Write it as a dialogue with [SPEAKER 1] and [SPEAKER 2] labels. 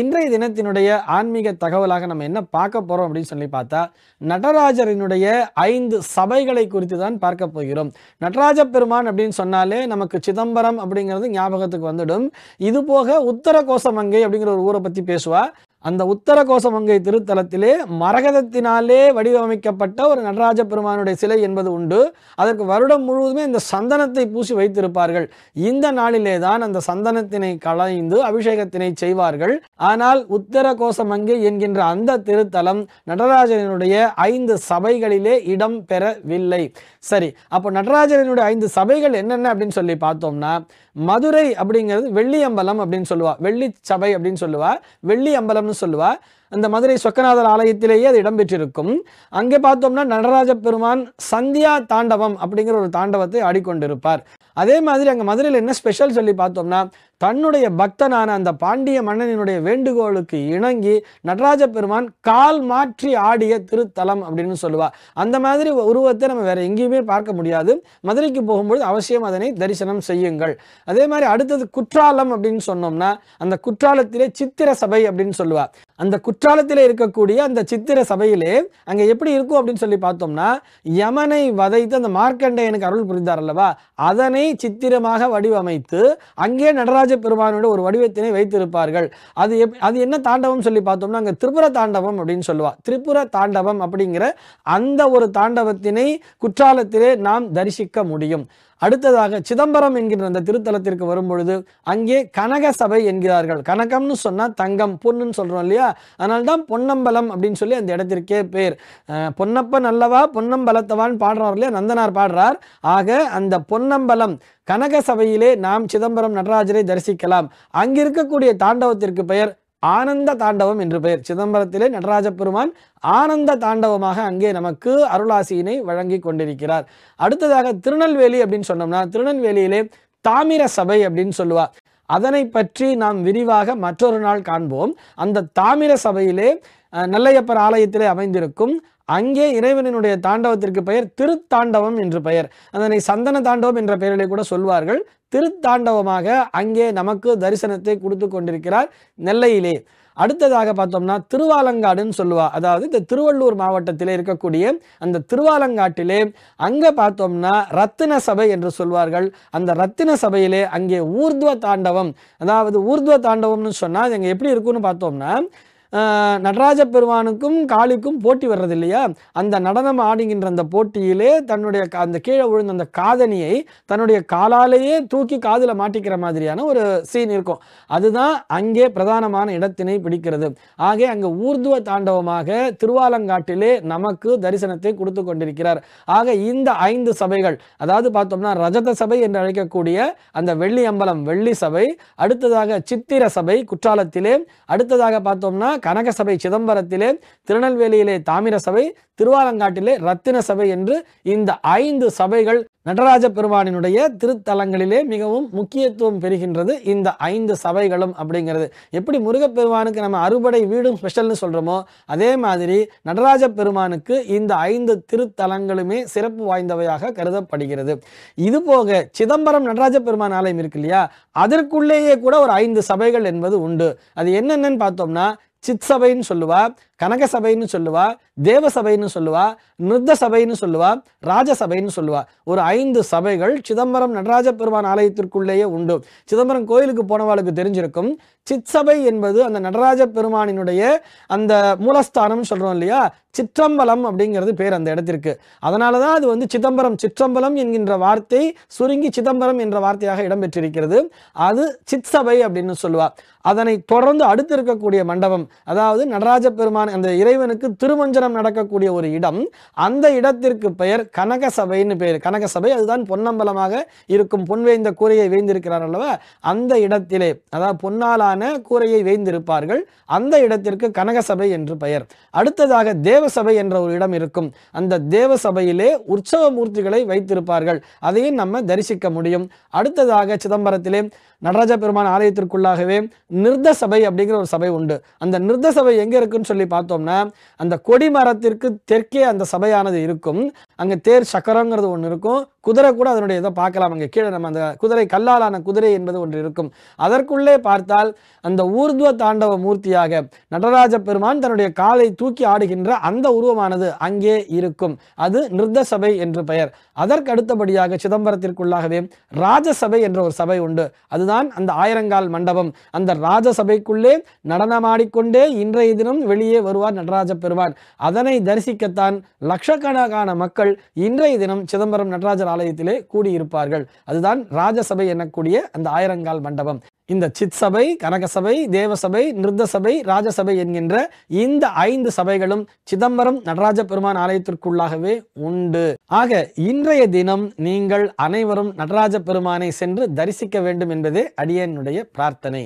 [SPEAKER 1] இன்றைய தினத்தினுடைய ஆன்மீக தகவலாக நம்ம என்ன பார்க்க போகிறோம் அப்படின்னு சொல்லி பார்த்தா நடராஜரினுடைய ஐந்து சபைகளை குறித்து தான் பார்க்க போகிறோம் நடராஜ பெருமான் அப்படின்னு சொன்னாலே நமக்கு சிதம்பரம் அப்படிங்கிறது ஞாபகத்துக்கு வந்துடும் இது போக உத்தர கோசமங்கை அப்படிங்கிற ஒரு ஊரை பற்றி பேசுவா அந்த உத்தர கோசமங்கை திருத்தலத்திலே மரகதத்தினாலே வடிவமைக்கப்பட்ட ஒரு நடராஜ பெருமானுடைய சிலை என்பது உண்டு அதற்கு வருடம் முழுவதுமே இந்த சந்தனத்தை பூசி வைத்திருப்பார்கள் இந்த நாளிலே தான் அந்த சந்தனத்தினை களைந்து அபிஷேகத்தினை செய்வார்கள் ஆனால் உத்தர கோசமங்கை என்கின்ற அந்த திருத்தலம் நடராஜனுடைய ஐந்து சபைகளிலே இடம் பெறவில்லை சரி அப்போ நடராஜனுடைய ஐந்து சபைகள் என்னென்ன அப்படின்னு சொல்லி பார்த்தோம்னா மதுரை அப்படிங்கிறது வெள்ளி அம்பலம் அப்படின்னு சொல்லுவா வெள்ளி சபை அப்படின்னு சொல்லுவா வெள்ளி அம்பலம் இடம்னு சொல்லுவா அந்த மதுரை சொக்கநாதர் ஆலயத்திலேயே அது இடம்பெற்றிருக்கும் அங்கே பார்த்தோம்னா நடராஜ பெருமான் சந்தியா தாண்டவம் அப்படிங்கிற ஒரு தாண்டவத்தை ஆடிக்கொண்டிருப்பார் அதே மாதிரி அங்கே மதுரையில் என்ன ஸ்பெஷல் சொல்லி பார்த்தோம்னா தன்னுடைய பக்தனான அந்த பாண்டிய மன்னனினுடைய வேண்டுகோளுக்கு இணங்கி நடராஜ பெருமான் கால் மாற்றி ஆடிய திருத்தலம் அப்படின்னு சொல்லுவா அந்த மாதிரி உருவத்தை நம்ம வேற எங்கேயுமே பார்க்க முடியாது மதுரைக்கு போகும்பொழுது அவசியம் அதனை தரிசனம் செய்யுங்கள் அதே மாதிரி அடுத்தது குற்றாலம் அப்படின்னு சொன்னோம்னா அந்த குற்றாலத்திலே சித்திர சபை அப்படின்னு சொல்லுவா அந்த குற்றாலத்தில் இருக்கக்கூடிய அந்த சித்திர சபையிலே அங்கே எப்படி இருக்கும் அப்படின்னு சொல்லி பார்த்தோம்னா யமனை வதைத்து அந்த மார்க்கண்டையனுக்கு அருள் புரிந்தார் அல்லவா அதனை சித்திரமாக வடிவமைத்து அங்கே நடராஜ ராஜபெருமானோட ஒரு வடிவத்தினை வைத்திருப்பார்கள் அது அது என்ன தாண்டவம் சொல்லி பார்த்தோம்னா அங்கே திரிபுர தாண்டவம் அப்படின்னு சொல்லுவா திரிபுர தாண்டவம் அப்படிங்கிற அந்த ஒரு தாண்டவத்தினை குற்றாலத்திலே நாம் தரிசிக்க முடியும் அடுத்ததாக சிதம்பரம் என்கிற அந்த திருத்தலத்திற்கு வரும்பொழுது அங்கே கனக சபை என்கிறார்கள் கனகம்னு சொன்னால் தங்கம் பொண்ணுன்னு சொல்கிறோம் இல்லையா அதனால்தான் தான் பொன்னம்பலம் அப்படின்னு சொல்லி அந்த இடத்திற்கே பேர் பொன்னப்ப நல்லவா பொன்னம்பலத்தவான்னு பாடுறார் இல்லையா நந்தனார் பாடுறார் ஆக அந்த பொன்னம்பலம் கனக சபையிலே நாம் சிதம்பரம் நடராஜரை தரிசிக்கலாம் அங்கிருக்கக்கூடிய தாண்டவத்திற்கு பெயர் ஆனந்த தாண்டவம் என்று பெயர் சிதம்பரத்திலே நடராஜ பெருமான் ஆனந்த தாண்டவமாக அங்கே நமக்கு அருளாசியினை வழங்கி கொண்டிருக்கிறார் அடுத்ததாக திருநெல்வேலி அப்படின்னு சொன்னோம்னா திருநெல்வேலியிலே தாமிர சபை அப்படின்னு சொல்லுவார் அதனை பற்றி நாம் விரிவாக மற்றொரு நாள் காண்போம் அந்த தாமிர சபையிலே நல்லையப்பர் ஆலயத்திலே அமைந்திருக்கும் அங்கே இறைவனினுடைய தாண்டவத்திற்கு பெயர் திருத்தாண்டவம் என்று பெயர் அதனை சந்தன தாண்டவம் என்ற பெயரிலே கூட சொல்வார்கள் திருத்தாண்டவமாக அங்கே நமக்கு தரிசனத்தை கொடுத்து கொண்டிருக்கிறார் நெல்லையிலே அடுத்ததாக பார்த்தோம்னா திருவாலங்காடுன்னு சொல்லுவா அதாவது இந்த திருவள்ளூர் மாவட்டத்தில் இருக்கக்கூடிய அந்த திருவாலங்காட்டிலே அங்கே பார்த்தோம்னா ரத்தின சபை என்று சொல்வார்கள் அந்த ரத்தின சபையிலே அங்கே ஊர்துவ தாண்டவம் அதாவது ஊர்துவ தாண்டவம்னு சொன்னால் அது எப்படி இருக்குன்னு பார்த்தோம்னா நடராஜ பெருமானுக்கும் காளிக்கும் போட்டி வர்றது இல்லையா அந்த நடனம் ஆடுகின்ற அந்த போட்டியிலே தன்னுடைய அந்த கீழே விழுந்த அந்த காதணியை தன்னுடைய காலாலேயே தூக்கி காதில் மாட்டிக்கிற மாதிரியான ஒரு சீன் இருக்கும் அதுதான் அங்கே பிரதானமான இடத்தினை பிடிக்கிறது ஆகவே அங்கே ஊர்துவ தாண்டவமாக திருவாலங்காட்டிலே நமக்கு தரிசனத்தை கொடுத்து கொண்டிருக்கிறார் ஆக இந்த ஐந்து சபைகள் அதாவது பார்த்தோம்னா ரஜத சபை என்று அழைக்கக்கூடிய அந்த வெள்ளி அம்பலம் வெள்ளி சபை அடுத்ததாக சித்திர சபை குற்றாலத்திலே அடுத்ததாக பார்த்தோம்னா கனக சபை சிதம்பரத்திலே திருநெல்வேலியிலே தாமிர சபை திருவாலங்காட்டிலே ரத்தின சபை என்று இந்த ஐந்து சபைகள் நடராஜ பெருமானினுடைய திருத்தலங்களிலே மிகவும் முக்கியத்துவம் பெறுகின்றது இந்த ஐந்து சபைகளும் அப்படிங்கிறது எப்படி முருகப்பெருமானுக்கு நம்ம அறுபடை வீடும் ஸ்பெஷல்னு சொல்கிறோமோ அதே மாதிரி நடராஜ பெருமானுக்கு இந்த ஐந்து திருத்தலங்களுமே சிறப்பு வாய்ந்தவையாக கருதப்படுகிறது இது போக சிதம்பரம் நடராஜ பெருமான் ஆலயம் இருக்கு இல்லையா அதற்குள்ளேயே கூட ஒரு ஐந்து சபைகள் என்பது உண்டு அது என்னென்னு பார்த்தோம்னா சித் சபைன்னு சொல்லுவா கனக சபைன்னு சொல்லுவா தேவ சபைன்னு சொல்லுவா நிருத்த சபைன்னு சொல்லுவா ராஜசபைன்னு சொல்லுவா ஒரு ஐந்து சபைகள் சிதம்பரம் நடராஜ பெருமான் ஆலயத்திற்குள்ளேயே உண்டு சிதம்பரம் கோயிலுக்கு போனவாளுக்கு தெரிஞ்சிருக்கும் சிச்சபை என்பது அந்த நடராஜ பெருமானினுடைய அந்த மூலஸ்தானம் சொல்கிறோம் இல்லையா சிற்றம்பலம் அப்படிங்கிறது பேர் அந்த இடத்திற்கு அதனால தான் அது வந்து சிதம்பரம் சிற்றம்பலம் என்கின்ற வார்த்தை சுருங்கி சிதம்பரம் என்ற வார்த்தையாக இடம்பெற்றிருக்கிறது அது சிச்சபை அப்படின்னு சொல்லுவா அதனை தொடர்ந்து அடுத்து இருக்கக்கூடிய மண்டபம் அதாவது நடராஜ பெருமான் அந்த இறைவனுக்கு திருமஞ்சனம் நடக்கக்கூடிய ஒரு இடம் அந்த இடத்திற்கு பெயர் கனகசபைன்னு பெயர் கனகசபை அதுதான் பொன்னம்பலமாக இருக்கும் பொன்வேந்த கூரையை வேந்திருக்கிறார் அல்லவா அந்த இடத்திலே அதாவது பொன்னாலான மேலான கூரையை வைந்திருப்பார்கள் அந்த இடத்திற்கு கனகசபை என்று பெயர் அடுத்ததாக தேவசபை என்ற ஒரு இடம் இருக்கும் அந்த தேவசபையிலே உற்சவ மூர்த்திகளை வைத்திருப்பார்கள் அதையும் நம்ம தரிசிக்க முடியும் அடுத்ததாக சிதம்பரத்திலே நடராஜ பெருமான் ஆலயத்திற்குள்ளாகவே நிர்த சபை அப்படிங்கிற ஒரு சபை உண்டு அந்த நிர்த சபை எங்கே இருக்குன்னு சொல்லி பார்த்தோம்னா அந்த கொடி மரத்திற்கு தெற்கே அந்த சபையானது இருக்கும் அங்கே தேர் சக்கரங்கிறது ஒன்று இருக்கும் குதிரை கூட அதனுடைய இதை பார்க்கலாம் அங்கே கீழே நம்ம அந்த குதிரை கல்லாலான குதிரை என்பது ஒன்று இருக்கும் அதற்குள்ளே பார்த்தால் அந்த ஊர்துவ தாண்டவ மூர்த்தியாக நடராஜ பெருமான் தன்னுடைய காலை தூக்கி ஆடுகின்ற அந்த உருவமானது அங்கே இருக்கும் அது நிர்தசபை என்று பெயர் அதற்கு அடுத்தபடியாக சிதம்பரத்திற்குள்ளாகவே ராஜசபை என்ற ஒரு சபை உண்டு அதுதான் அந்த ஆயிரங்கால் மண்டபம் அந்த ராஜசபைக்குள்ளே நடனமாடிக்கொண்டே இன்றைய தினம் வெளியே வருவார் நடராஜ பெருமான் அதனை தரிசிக்கத்தான் லட்சக்கணக்கான மக்கள் இன்றைய தினம் சிதம்பரம் நடராஜர் ஆலயத்திலே கூடியிருப்பார்கள் அதுதான் ராஜசபை எனக்கூடிய அந்த ஆயிரங்கால் மண்டபம் இந்த சித் சபை கனகசபை தேவசபை நிருத்தசபை ராஜசபை என்கின்ற இந்த ஐந்து சபைகளும் சிதம்பரம் நடராஜ பெருமான் ஆலயத்திற்குள்ளாகவே உண்டு ஆக இன்றைய தினம் நீங்கள் அனைவரும் நடராஜ பெருமானை சென்று தரிசிக்க வேண்டும் என்பதே அடியனுடைய பிரார்த்தனை